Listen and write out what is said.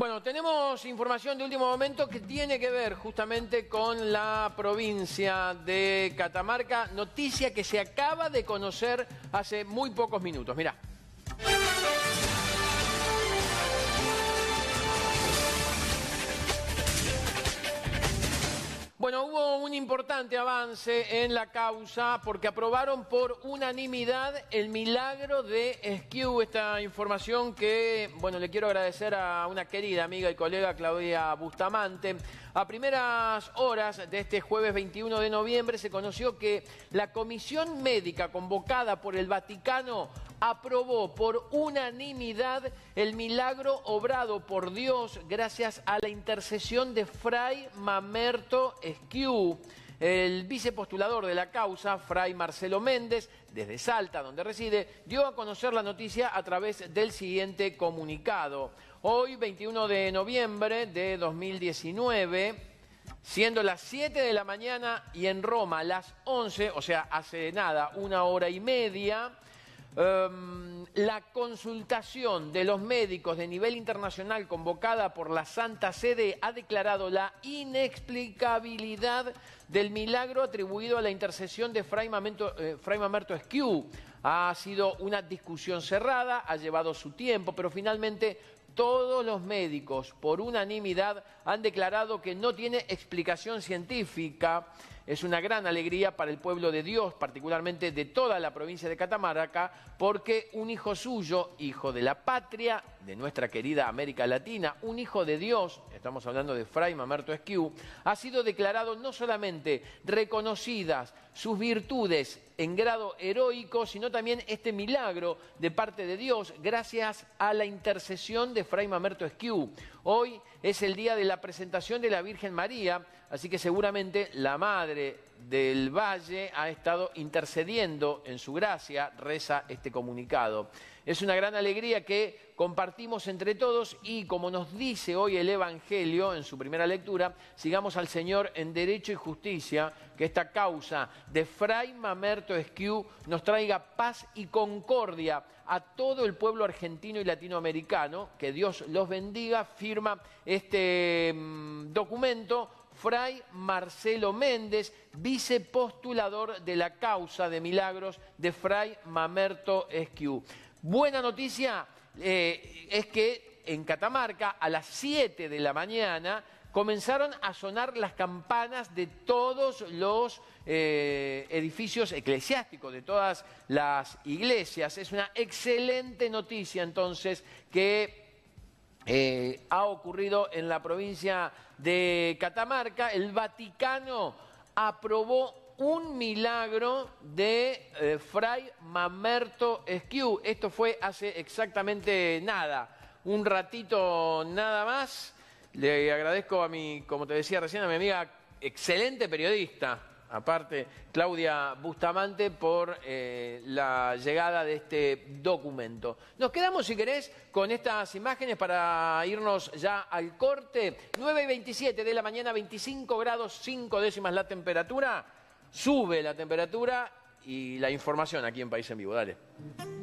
Bueno, tenemos información de último momento que tiene que ver justamente con la provincia de Catamarca, noticia que se acaba de conocer hace muy pocos minutos. Mirá. importante avance en la causa porque aprobaron por unanimidad el milagro de SKU, esta información que, bueno, le quiero agradecer a una querida amiga y colega Claudia Bustamante. A primeras horas de este jueves 21 de noviembre se conoció que la comisión médica convocada por el Vaticano aprobó por unanimidad el milagro obrado por Dios gracias a la intercesión de Fray Mamerto Esquiú. El vicepostulador de la causa, Fray Marcelo Méndez, desde Salta, donde reside, dio a conocer la noticia a través del siguiente comunicado. Hoy, 21 de noviembre de 2019, siendo las 7 de la mañana y en Roma las 11, o sea, hace nada, una hora y media, Em, la consultación de los médicos de nivel internacional convocada por la Santa Sede ha declarado la inexplicabilidad del milagro atribuido a la intercesión de Fray, Mamento, eh, Esquiú. Ha sido una discusión cerrada, ha llevado su tiempo, pero finalmente todos los médicos, por unanimidad, han declarado que no tiene explicación científica es una gran alegría para el pueblo de Dios, particularmente de toda la provincia de Catamarca, porque un hijo suyo, hijo de la patria, de nuestra querida América Latina, un hijo de Dios, estamos hablando de Fray Mamerto Esquiú, ha sido declarado no solamente reconocidas sus virtudes en grado heroico, sino también este milagro de parte de Dios gracias a la intercesión de Fray Mamerto Esquiú. Hoy es el día de la presentación de la Virgen María, así que seguramente la madre del Valle ha estado intercediendo en su gracia, reza este comunicado. Es una gran alegría que compartimos entre todos y como nos dice hoy el Evangelio en su primera lectura, sigamos al Señor en derecho y justicia, que esta causa de Fray Mamerto Esquiú nos traiga paz y concordia a todo el pueblo argentino y latinoamericano, que Dios los bendiga, firma este mm, documento Fray Marcelo Méndez, vicepostulador de la causa de milagros de Fray Mamerto Esquiú. Buena noticia eh, es que en Catamarca a las 7 de la mañana comenzaron a sonar las campanas de todos los eh, edificios eclesiásticos, de todas las iglesias. Es una excelente noticia entonces que eh, ha ocurrido en la provincia de Catamarca. El Vaticano aprobó un milagro de eh, Fray Mamerto Esquiu. Esto fue hace exactamente nada, un ratito nada más. Le agradezco a mi, como te decía recién, a mi amiga, excelente periodista, aparte, Claudia Bustamante por eh, la llegada de este documento. Nos quedamos, si querés, con estas imágenes para irnos ya al corte. 9 y 27 de la mañana, 25 grados 5 décimas la temperatura. Sube la temperatura y la información aquí en País en Vivo. Dale.